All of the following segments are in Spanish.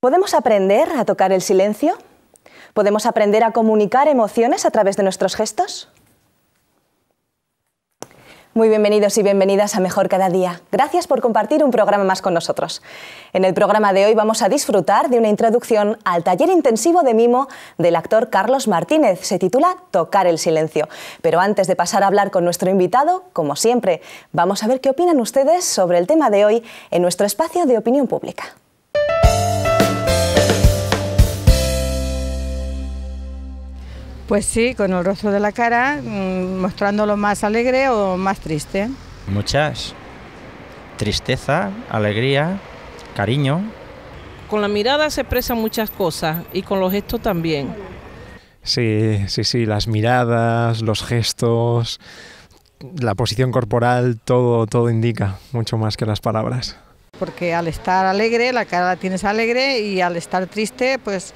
¿Podemos aprender a tocar el silencio? ¿Podemos aprender a comunicar emociones a través de nuestros gestos? Muy bienvenidos y bienvenidas a Mejor Cada Día. Gracias por compartir un programa más con nosotros. En el programa de hoy vamos a disfrutar de una introducción al taller intensivo de mimo del actor Carlos Martínez. Se titula Tocar el silencio. Pero antes de pasar a hablar con nuestro invitado, como siempre, vamos a ver qué opinan ustedes sobre el tema de hoy en nuestro espacio de opinión pública. Pues sí, con el rostro de la cara, mm, mostrándolo más alegre o más triste. Muchas. Tristeza, alegría, cariño. Con la mirada se expresan muchas cosas y con los gestos también. Sí, sí, sí, las miradas, los gestos, la posición corporal, todo, todo indica, mucho más que las palabras. Porque al estar alegre, la cara la tienes alegre y al estar triste, pues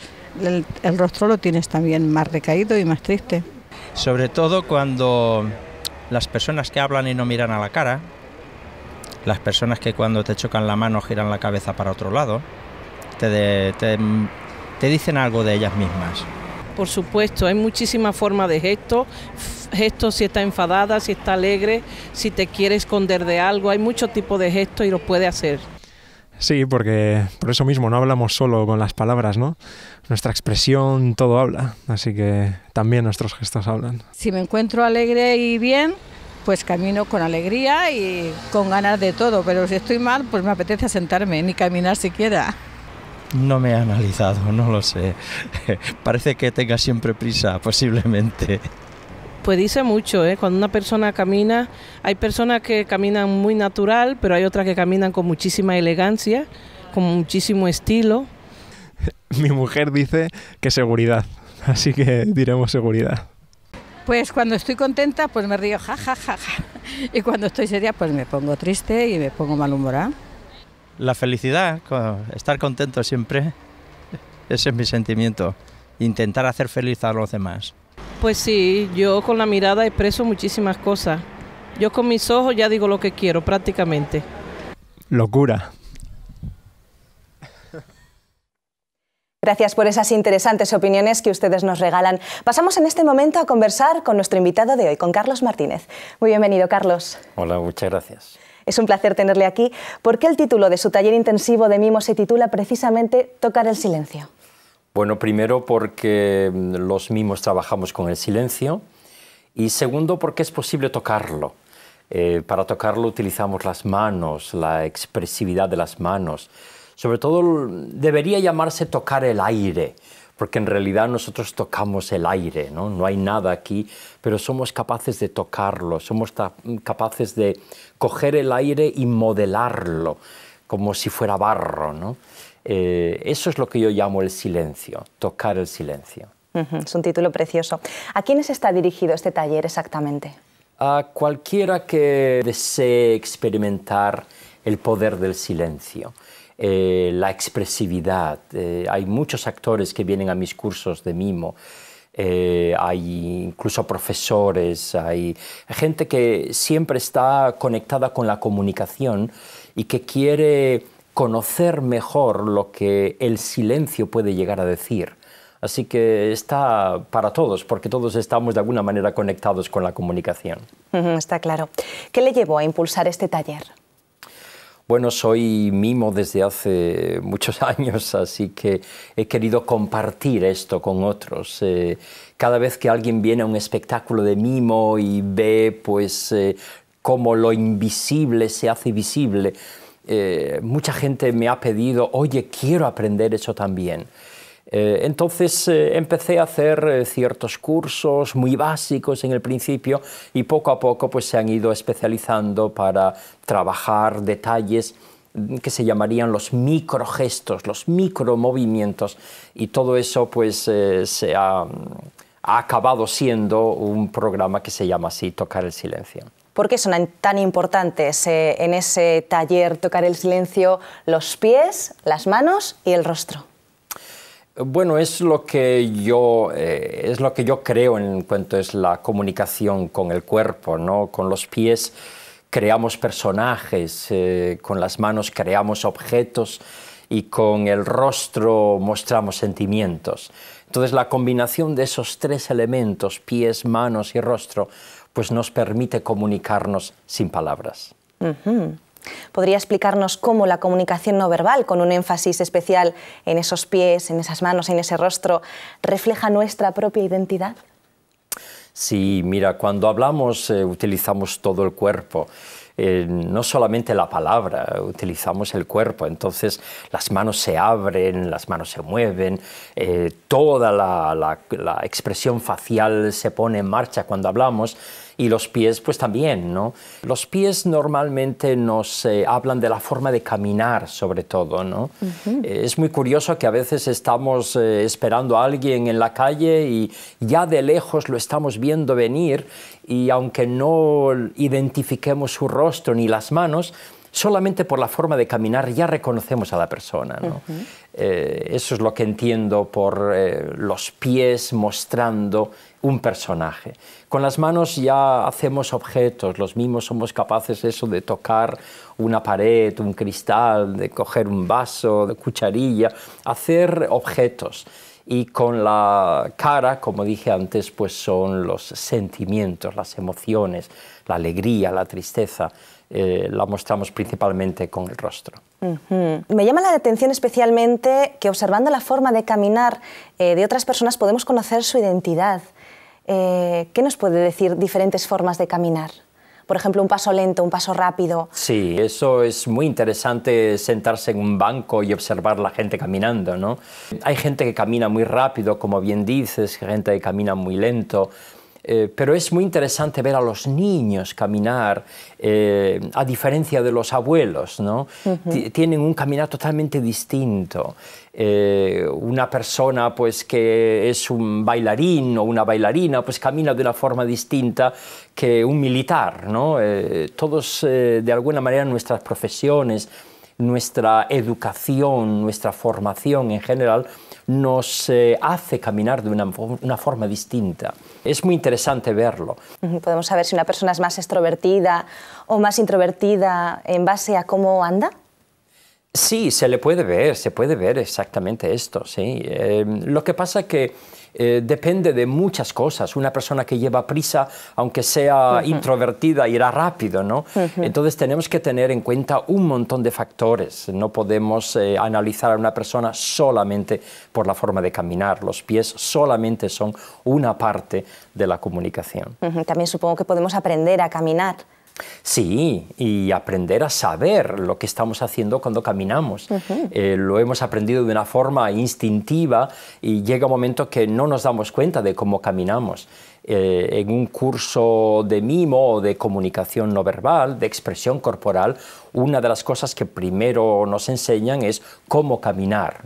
el, rostro lo tienes también más recaído y más triste. Sobre todo cuando las personas que hablan y no miran a la cara, las personas que cuando te chocan la mano giran la cabeza para otro lado, te, dicen algo de ellas mismas. Por supuesto, hay muchísimas formas de gesto... ...gesto si está enfadada, si está alegre, si te quiere esconder de algo, hay mucho tipo de gesto y lo puede hacer. Sí, porque por eso mismo no hablamos solo con las palabras, ¿no? Nuestra expresión, todo habla, así que también nuestros gestos hablan. Si me encuentro alegre y bien, pues camino con alegría y con ganas de todo, pero si estoy mal, pues me apetece sentarme, ni caminar siquiera. No me he analizado, no lo sé. Parece que tenga siempre prisa, posiblemente. Pues dice mucho, ¿eh? cuando una persona camina, hay personas que caminan muy natural, pero hay otras que caminan con muchísima elegancia, con muchísimo estilo. Mi mujer dice que seguridad, así que diremos seguridad. Pues cuando estoy contenta, pues me río, ja, ja, ja, ja. Y cuando estoy seria, pues me pongo triste y me pongo malhumorada. ¿ah? La felicidad, estar contento siempre, ese es mi sentimiento. Intentar hacer feliz a los demás. Pues sí, yo con la mirada expreso muchísimas cosas. Yo con mis ojos ya digo lo que quiero prácticamente. Locura. Gracias por esas interesantes opiniones que ustedes nos regalan. Pasamos en este momento a conversar con nuestro invitado de hoy, con Carlos Martínez. Muy bienvenido, Carlos. Hola, muchas gracias. Es un placer tenerle aquí porque el título de su taller intensivo de mimo se titula precisamente Tocar el silencio. Bueno, primero porque mm, los mismos trabajamos con el silencio y segundo porque es posible tocarlo. Eh, para tocarlo utilizamos las manos, la expresividad de las manos. Sobre todo debería llamarse tocar el aire, porque en realidad nosotros tocamos el aire, ¿no? no hay nada aquí, pero somos capaces de tocarlo, somos mm, capaces de coger el aire y modelarlo como si fuera barro. ¿no? Eh, eso es lo que yo llamo el silencio, tocar el silencio. es un título precioso. ¿A quiénes está dirigido este taller exactamente? A cualquiera que desee experimentar el poder del silencio. Eh, la expresividad. Eh, hay muchos actores que vienen a mis cursos de mimo, hay incluso profesores, hay gente que siempre está conectada con la comunicación y que quiere conocer mejor lo que el silencio puede llegar a decir. Así que está para todos, porque todos estamos de alguna manera conectados con la comunicación. Está claro. ¿Qué le llevó a impulsar este taller? Bueno, soy mimo desde hace muchos años, así que he querido compartir esto con otros. Eh, cada vez que alguien viene a un espectáculo de mimo y ve pues eh, cómo lo invisible se hace visible, eh, mucha gente me ha pedido, oye, quiero aprender eso también. Eh, entonces eh, empecé a hacer ciertos cursos muy básicos en el principio y poco a poco pues, se han ido especializando para trabajar detalles mm, que se llamarían los microgestos, los micromovimientos y todo eso pues se ha acabado siendo un programa que se llama así, Tocar el Silencio. ¿Por qué son tan importantes eh, en ese taller tocar el silencio los pies, las manos y el rostro? Bueno, es lo que yo eh, es lo que yo creo en cuanto es la comunicación con el cuerpo, Con los pies creamos personajes, eh, con las manos creamos objetos y con el rostro mostramos sentimientos. Entonces la combinación de esos tres elementos, pies, manos y rostro, pues nos permite comunicarnos sin palabras. ¿Podría explicarnos cómo la comunicación no verbal, con un énfasis especial en esos pies, en esas manos, en ese rostro, refleja nuestra propia identidad? Sí, mira, cuando hablamos eh, utilizamos todo el cuerpo eh, no solamente la palabra, utilizamos el cuerpo, entonces las manos se abren, las manos se mueven, eh, toda la expresión facial se pone en marcha cuando hablamos y los pies pues también, ¿no? Los pies normalmente nos hablan de la forma de caminar sobre todo, ¿no? Eh, es muy curioso que a veces estamos eh, esperando a alguien en la calle y ya de lejos lo estamos viendo venir y aunque no identifiquemos su rostro ni las manos, solamente por la forma de caminar ya reconocemos a la persona. Eh, eso es lo que entiendo por eh, los pies mostrando un personaje. Con las manos ya hacemos objetos, los mismos somos capaces eso de tocar una pared, un cristal, de coger un vaso, de cucharilla, hacer objetos. Y con la cara, como dije antes, pues son los sentimientos, las emociones, la alegría, la tristeza. Eh, la mostramos principalmente con el rostro. Me llama la atención especialmente que observando la forma de caminar eh, de otras personas podemos conocer su identidad. Eh, ¿Qué nos puede decir diferentes formas de caminar? por ejemplo, un paso lento, un paso rápido. Sí, eso es muy interesante sentarse en un banco y observar la gente caminando, ¿no? Hay gente que camina muy rápido, como bien dices, gente que camina muy lento. Eh, pero es muy interesante ver a los niños caminar, eh, a diferencia de los abuelos, ¿no? Tienen un caminar totalmente distinto. Eh, una persona pues, que es un bailarín o una bailarina, pues camina de una forma distinta que un militar, todos, de alguna manera, nuestras profesiones, nuestra educación, nuestra formación en general, nos hace caminar de una, forma distinta. Es muy interesante verlo. Podemos saber si una persona es más extrovertida o más introvertida en base a cómo anda. Sí, se le puede ver, se puede ver exactamente esto, sí. Em, lo que pasa es que eh, depende de muchas cosas. Una persona que lleva prisa, aunque sea introvertida, irá rápido, ¿no? Entonces tenemos que tener en cuenta un montón de factores. No podemos eh, analizar a una persona solamente por la forma de caminar. Los pies solamente son una parte de la comunicación. También supongo que podemos aprender a caminar. Sí, y aprender a saber lo que estamos haciendo cuando caminamos. Eh, lo hemos aprendido de una forma instintiva y llega un momento que no nos damos cuenta de cómo caminamos. Eh, en un curso de mimo o de comunicación no verbal, de expresión corporal, una de las cosas que primero nos enseñan es cómo caminar,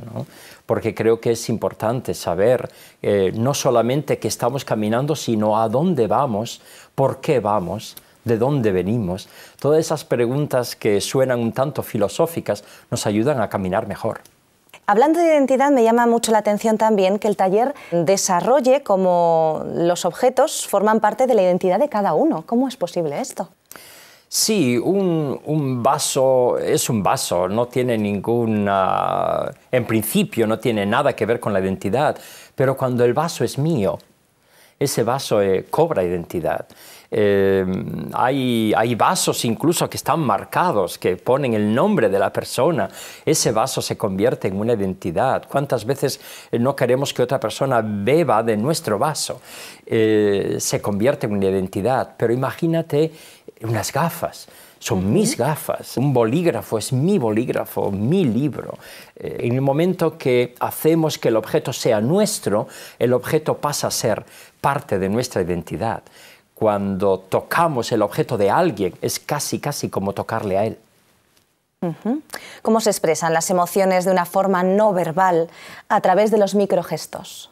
porque creo que es importante saber eh, no solamente que estamos caminando, sino a dónde vamos, por qué vamos de dónde venimos, todas esas preguntas que suenan un tanto filosóficas nos ayudan a caminar mejor. Hablando de identidad, me llama mucho la atención también que el taller desarrolle cómo los objetos forman parte de la identidad de cada uno. ¿Cómo es posible esto? Sí, un, vaso es un vaso, no tiene ninguna, en principio no tiene nada que ver con la identidad, pero cuando el vaso es mío, ese vaso eh, cobra identidad. Em, hay, vasos incluso que están marcados, que ponen el nombre de la persona. Ese vaso se convierte en una identidad. ¿Cuántas veces eh, no queremos que otra persona beba de nuestro vaso? Eh, se convierte en una identidad. Pero imagínate unas gafas son mis gafas, un bolígrafo es mi bolígrafo, mi libro. Eh, en el momento que hacemos que el objeto sea nuestro, el objeto pasa a ser parte de nuestra identidad cuando tocamos el objeto de alguien, es casi, casi como tocarle a él. ¿Cómo se expresan las emociones de una forma no verbal a través de los microgestos?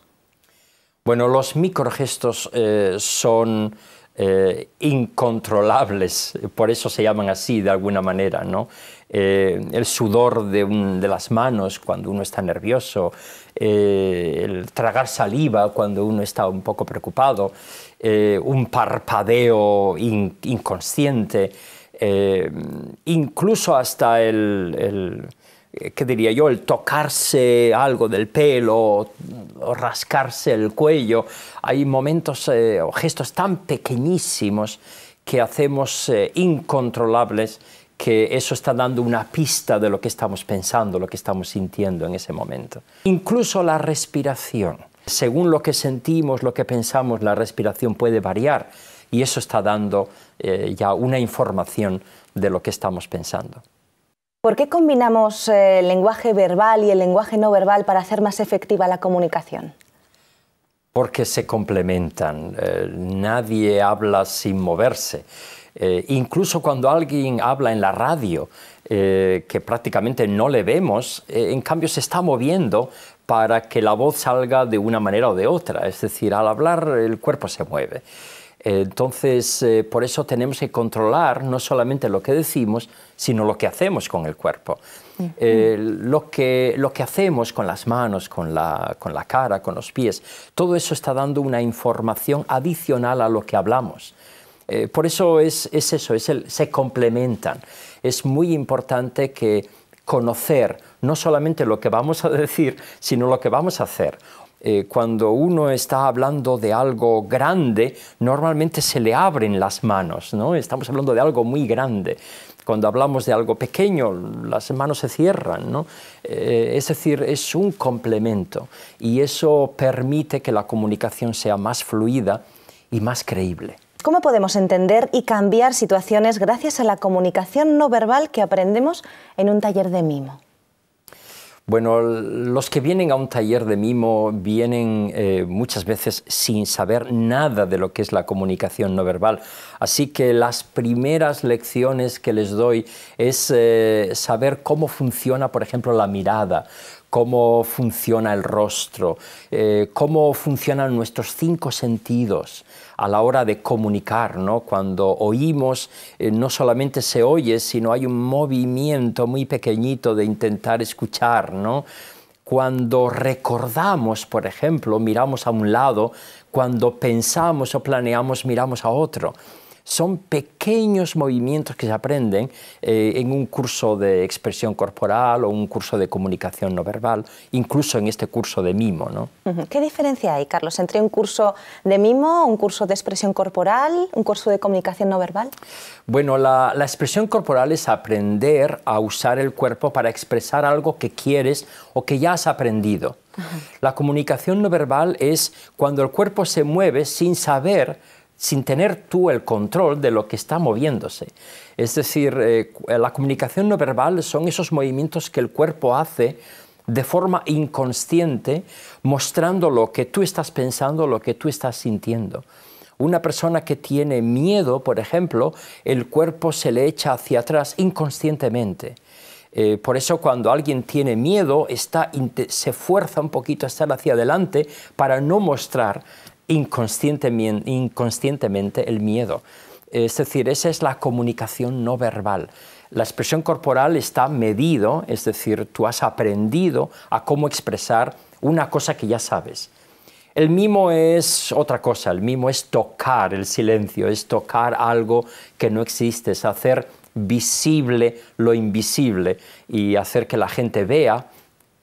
Bueno, los microgestos eh, son eh, incontrolables, por eso se llaman así de alguna manera, ¿no? Eh, el sudor de, las manos cuando uno está nervioso, eh, el tragar saliva cuando uno está un poco preocupado, eh, un parpadeo inconsciente, incluso hasta el, ¿qué diría yo?, el tocarse algo del pelo o rascarse el cuello. Hay momentos o gestos tan pequeñísimos que hacemos incontrolables que eso está dando una pista de lo que estamos pensando, lo que estamos sintiendo en ese momento. Incluso la respiración. Según lo que sentimos, lo que pensamos, la respiración puede variar y eso está dando eh, ya una información de lo que estamos pensando. ¿Por qué combinamos eh, el lenguaje verbal y el lenguaje no verbal para hacer más efectiva la comunicación? Porque se complementan. Eh, nadie habla sin moverse. Eh, incluso cuando alguien habla en la radio, eh, que prácticamente no le vemos, eh, en cambio se está moviendo para que la voz salga de una manera o de otra. Es decir, al hablar el cuerpo se mueve. Entonces, por eso tenemos que controlar no solamente lo que decimos, sino lo que hacemos con el cuerpo. lo, que, hacemos con las manos, con la cara, con los pies, todo eso está dando una información adicional a lo que hablamos. Eh, por eso es, eso, es se complementan. Es muy importante que conocer no solamente lo que vamos a decir, sino lo que vamos a hacer. Eh, cuando uno está hablando de algo grande, normalmente se le abren las manos, ¿no? Estamos hablando de algo muy grande. Cuando hablamos de algo pequeño, las manos se cierran, eh, es decir, es un complemento y eso permite que la comunicación sea más fluida y más creíble. ¿Cómo podemos entender y cambiar situaciones gracias a la comunicación no verbal que aprendemos en un taller de mimo? Bueno, los que vienen a un taller de mimo vienen eh, muchas veces sin saber nada de lo que es la comunicación no verbal. Así que las primeras lecciones que les doy es eh, saber cómo funciona, por ejemplo, la mirada, cómo funciona el rostro, eh, cómo funcionan nuestros cinco sentidos a la hora de comunicar, Cuando oímos, eh, no solamente se oye, sino hay un movimiento muy pequeñito de intentar escuchar, Cuando recordamos, por ejemplo, miramos a un lado, cuando pensamos o planeamos, miramos a otro. Son pequeños movimientos que se aprenden eh, en un curso de expresión corporal o un curso de comunicación no verbal, incluso en este curso de mimo. ¿no? ¿Qué diferencia hay, Carlos, entre un curso de mimo, un curso de expresión corporal, un curso de comunicación no verbal? Bueno, la, la expresión corporal es aprender a usar el cuerpo para expresar algo que quieres o que ya has aprendido. La comunicación no verbal es cuando el cuerpo se mueve sin saber sin tener tú el control de lo que está moviéndose. Es decir, eh, la comunicación no verbal son esos movimientos que el cuerpo hace de forma inconsciente, mostrando lo que tú estás pensando, lo que tú estás sintiendo. Una persona que tiene miedo, por ejemplo, el cuerpo se le echa hacia atrás inconscientemente. Eh, por eso cuando alguien tiene miedo, está, se fuerza un poquito a estar hacia adelante para no mostrar inconscientemente, el miedo. Es decir, esa es la comunicación no verbal. La expresión corporal está medido, es decir, tú has aprendido a cómo expresar una cosa que ya sabes. El mimo es otra cosa, el mimo es tocar el silencio, es tocar algo que no existe, es hacer visible lo invisible y hacer que la gente vea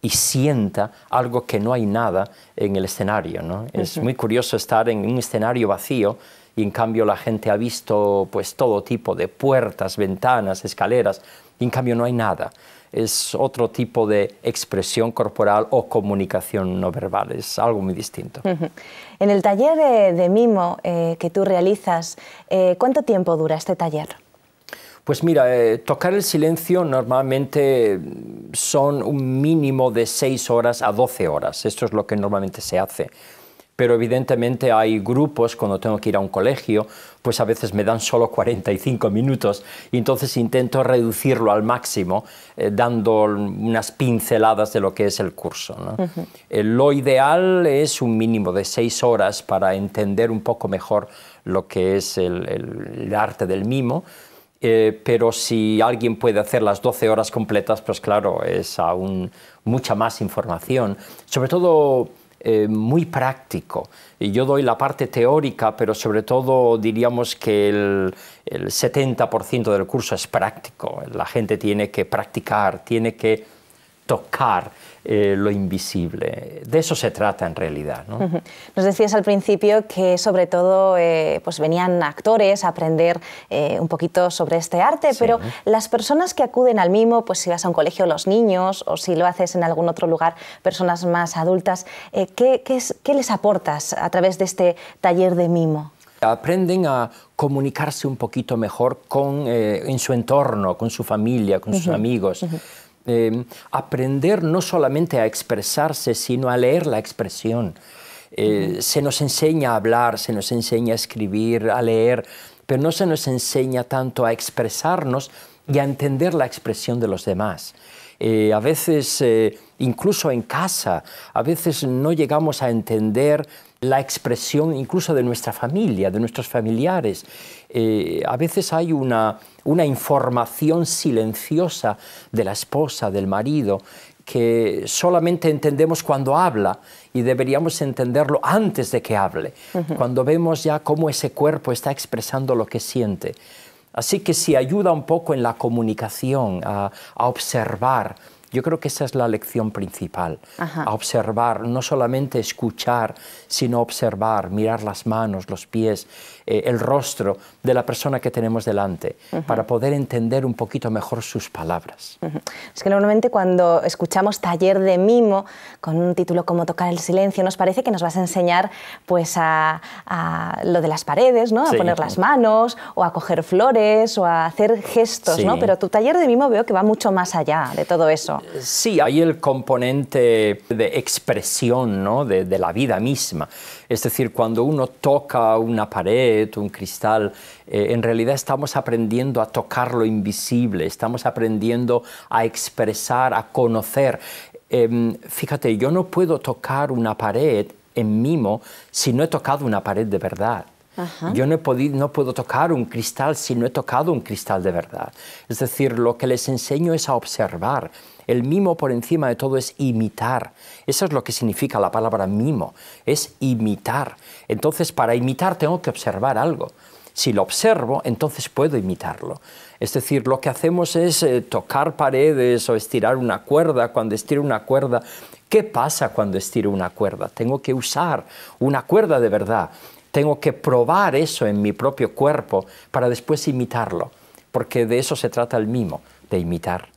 y sienta algo que no hay nada en el escenario. Es muy curioso estar en un escenario vacío y en cambio la gente ha visto pues todo tipo de puertas, ventanas, escaleras, y en cambio no hay nada. Es otro tipo de expresión corporal o comunicación no verbal, es algo muy distinto. En el taller eh, de, mimo eh, que tú realizas, eh, ¿cuánto tiempo dura este taller? Pues mira, eh, tocar el silencio normalmente son un mínimo de 6 horas a 12 horas. Esto es lo que normalmente se hace. Pero evidentemente hay grupos, cuando tengo que ir a un colegio, pues a veces me dan solo 45 minutos y entonces intento reducirlo al máximo, eh, dando unas pinceladas de lo que es el curso. Eh, lo ideal es un mínimo de 6 horas para entender un poco mejor lo que es el arte del mimo, eh, pero si alguien puede hacer las 12 horas completas, pues claro, es aún mucha más información, sobre todo eh, muy práctico. Y yo doy la parte teórica, pero sobre todo diríamos que el 70% del curso es práctico. La gente tiene que practicar, tiene que tocar. Eh, lo invisible. De eso se trata en realidad. Nos decías al principio que sobre todo eh, pues venían actores a aprender eh, un poquito sobre este arte, pero las personas que acuden al mimo, pues si vas a un colegio los niños o si lo haces en algún otro lugar, personas más adultas, ¿qué, les aportas a través de este taller de mimo? aprenden a comunicarse un poquito mejor con, en su entorno, con su familia, con sus amigos. Em, aprender no solamente a expresarse, sino a leer la expresión. Eh, se nos enseña a hablar, se nos enseña a escribir, a leer, pero no se nos enseña tanto a expresarnos y a entender la expresión de los demás. Eh, a veces, eh, incluso en casa, a veces no llegamos a entender la expresión incluso de nuestra familia, de nuestros familiares. Eh, a veces hay una, información silenciosa de la esposa, del marido, que solamente entendemos cuando habla y deberíamos entenderlo antes de que hable, cuando vemos ya cómo ese cuerpo está expresando lo que siente. Así que si ayuda un poco en la comunicación, a observar, yo creo que esa es la lección principal, a observar, no solamente escuchar, sino observar, mirar las manos, los pies, eh, el rostro de la persona que tenemos delante, para poder entender un poquito mejor sus palabras. Es que normalmente cuando escuchamos taller de mimo, con un título como Tocar el silencio, nos parece que nos vas a enseñar pues a, lo de las paredes, a poner las manos, o a coger flores, o a hacer gestos, ¿no? pero tu taller de mimo veo que va mucho más allá de todo eso. Sí, hay el componente de expresión ¿no? de, la vida misma. Es decir, cuando uno toca una pared, un cristal, eh, en realidad estamos aprendiendo a tocar lo invisible, estamos aprendiendo a expresar, a conocer. Em, fíjate, yo no puedo tocar una pared en mimo si no he tocado una pared de verdad. Yo no, puedo tocar un cristal si no he tocado un cristal de verdad. Es decir, lo que les enseño es a observar. El mimo por encima de todo es imitar. Eso es lo que significa la palabra mimo, es imitar. Entonces, para imitar tengo que observar algo. Si lo observo, entonces puedo imitarlo. Es decir, lo que hacemos es eh, tocar paredes o estirar una cuerda. Cuando estiro una cuerda, ¿qué pasa cuando estiro una cuerda? Tengo que usar una cuerda de verdad. Tengo que probar eso en mi propio cuerpo para después imitarlo, porque de eso se trata el mimo, de imitar.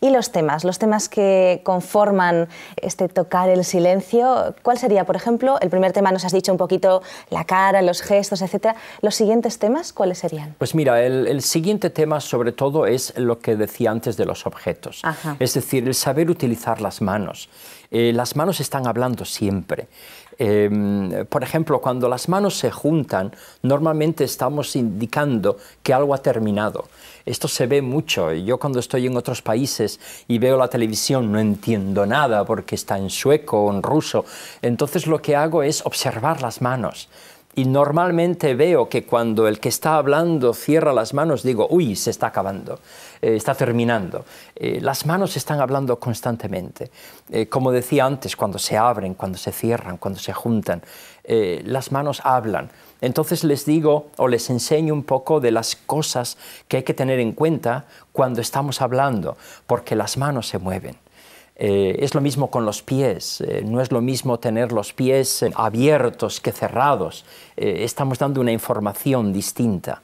Y los temas, los temas que conforman este tocar el silencio, ¿cuál sería, por ejemplo, el primer tema nos has dicho un poquito la cara, los gestos, etcétera? ¿Los siguientes temas cuáles serían? Pues mira, el, siguiente tema sobre todo es lo que decía antes de los objetos, es decir, el saber utilizar las manos. Eh, las manos están hablando siempre. Em, por ejemplo, cuando las manos se juntan, normalmente estamos indicando que algo ha terminado. Esto se ve mucho. Yo cuando estoy en otros países y veo la televisión no entiendo nada porque está en sueco o en ruso. Entonces lo que hago es observar las manos. Y normalmente veo que cuando el que está hablando cierra las manos, digo, uy, se está acabando, eh, está terminando. Eh, las manos están hablando constantemente. Eh, como decía antes, cuando se abren, cuando se cierran, cuando se juntan, las manos hablan. Entonces les digo o les enseño un poco de las cosas que hay que tener en cuenta cuando estamos hablando, porque las manos se mueven. Eh, es lo mismo con los pies, eh, no es lo mismo tener los pies eh, abiertos que cerrados, estamos dando una información distinta.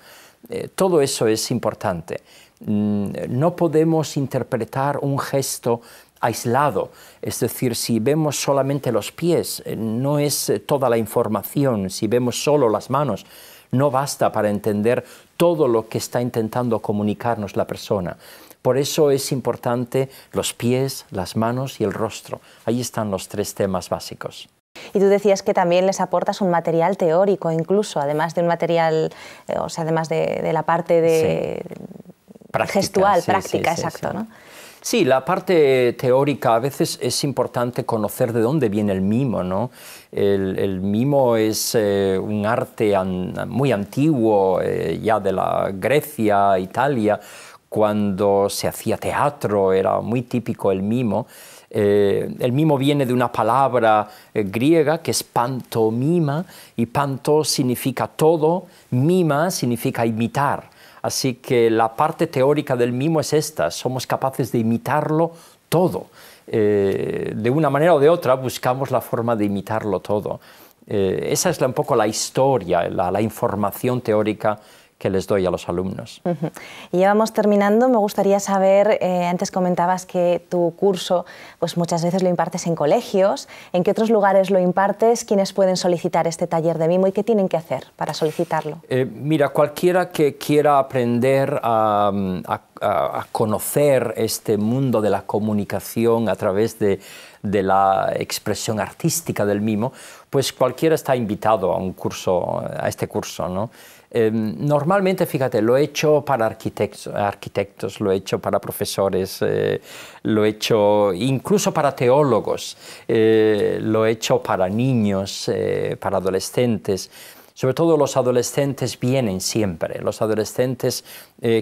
todo eso es importante. Mm, no podemos interpretar un gesto aislado, es decir, si vemos solamente los pies, no es toda la información, si vemos solo las manos, no basta para entender todo lo que está intentando comunicarnos la persona. Por eso es importante los pies, las manos y el rostro. Ahí están los tres temas básicos. Y tú decías que también les aportas un material teórico, incluso, además de un material, eh, o sea, además de, la parte de gestual, práctica, exacto. Sí, la parte teórica a veces es importante conocer de dónde viene el mimo, ¿no? El, mimo es eh, un arte muy antiguo, eh, ya de la Grecia, Italia, cuando se hacía teatro, era muy típico el mimo. Eh, el mimo viene de una palabra eh, griega que es pantomima y panto significa todo, mima significa imitar. Así que la parte teórica del mimo es esta, somos capaces de imitarlo todo. Eh, de una manera o de otra buscamos la forma de imitarlo todo. esa es un poco la historia, la información teórica que les doy a los alumnos. Y ya vamos terminando. Me gustaría saber, eh, antes comentabas que tu curso pues muchas veces lo impartes en colegios. ¿En qué otros lugares lo impartes? ¿Quiénes pueden solicitar este taller de mimo y qué tienen que hacer para solicitarlo? Eh, mira, cualquiera que quiera aprender a, conocer este mundo de la comunicación a través de, de la expresión artística del mimo, pues cualquiera está invitado a, un curso, a este curso. ¿no? Em, normalmente, fíjate, lo he hecho para arquitectos, lo he hecho para profesores, eh, lo he hecho incluso para teólogos, eh, lo he hecho para niños, eh, para adolescentes. Sobre todo los adolescentes vienen siempre, los adolescentes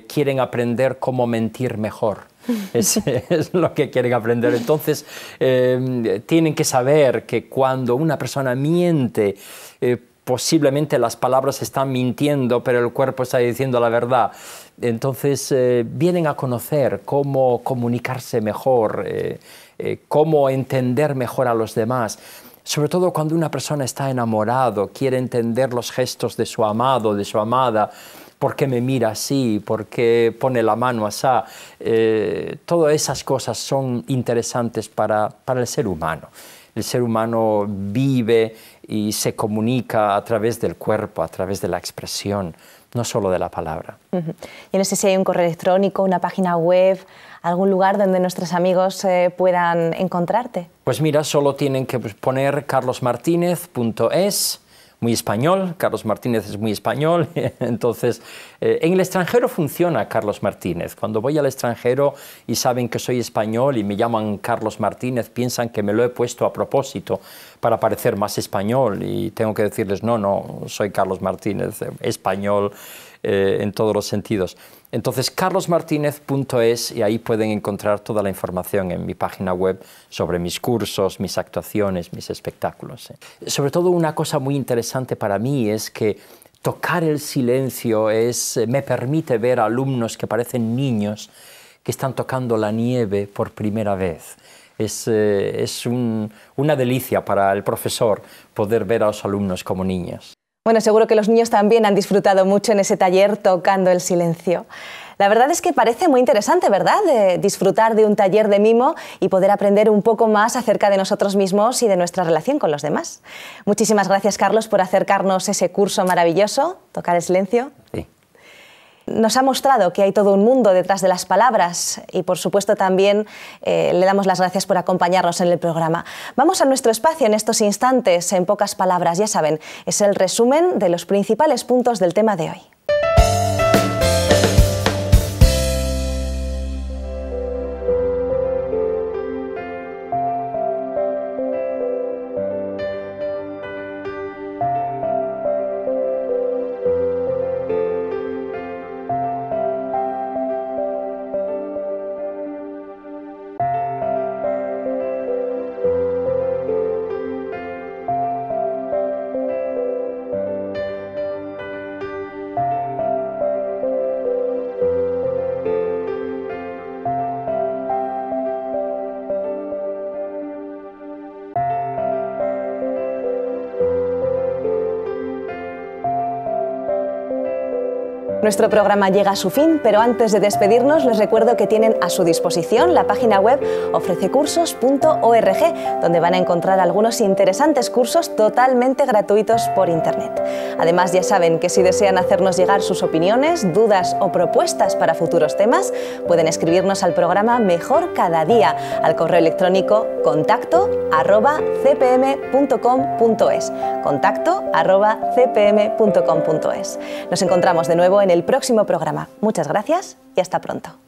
quieren aprender cómo mentir mejor. Es, es, lo que quieren aprender. Entonces, em, tienen que saber que cuando una persona miente, posiblemente las palabras están mintiendo, pero el cuerpo está diciendo la verdad. Entonces, eh, vienen a conocer cómo comunicarse mejor, eh, eh, cómo entender mejor a los demás. Sobre todo cuando una persona está enamorado, quiere entender los gestos de su amado, de su amada, por qué me mira así, por qué pone la mano así. todas esas cosas son interesantes para el ser humano el ser humano vive y se comunica a través del cuerpo, a través de la expresión, no solo de la palabra. ¿Y Yo no sé si hay un correo electrónico, una página web, algún lugar donde nuestros amigos eh, puedan encontrarte. Pues mira, solo tienen que pues, poner carlosmartinez.es muy español, Carlos Martínez es muy español, entonces eh, en el extranjero funciona Carlos Martínez. Cuando voy al extranjero y saben que soy español y me llaman Carlos Martínez, piensan que me lo he puesto a propósito para parecer más español y tengo que decirles, no, no, soy Carlos Martínez, eh, español, eh, en todos los sentidos. Entonces, carlosmartinez.es y ahí pueden encontrar toda la información en mi página web sobre mis cursos, mis actuaciones, mis espectáculos. Sobre todo una cosa muy interesante para mí es que tocar el silencio es, eh, me permite ver alumnos que parecen niños que están tocando la nieve por primera vez. Es, eh, una delicia para el profesor poder ver a los alumnos como niños. Bueno, seguro que los niños también han disfrutado mucho en ese taller tocando el silencio. La verdad es que parece muy interesante, ¿verdad? disfrutar de un taller de mimo y poder aprender un poco más acerca de nosotros mismos y de nuestra relación con los demás. Muchísimas gracias, Carlos, por acercarnos ese curso maravilloso, Tocar el Silencio. Sí. Nos ha mostrado que hay todo un mundo detrás de las palabras y por supuesto también eh, le damos las gracias por acompañarnos en el programa. Vamos a nuestro espacio en estos instantes, en pocas palabras, ya saben, es el resumen de los principales puntos del tema de hoy. Nuestro programa llega a su fin, pero antes de despedirnos les recuerdo que tienen a su disposición la página web ofrececursos.org, donde van a encontrar algunos interesantes cursos totalmente gratuitos por Internet. Además, ya saben que si desean hacernos llegar sus opiniones, dudas o propuestas para futuros temas, pueden escribirnos al programa Mejor Cada Día al correo electrónico contacto arroba contacto cpm.com.es Nos encontramos de nuevo en el el próximo programa. Muchas gracias y hasta pronto.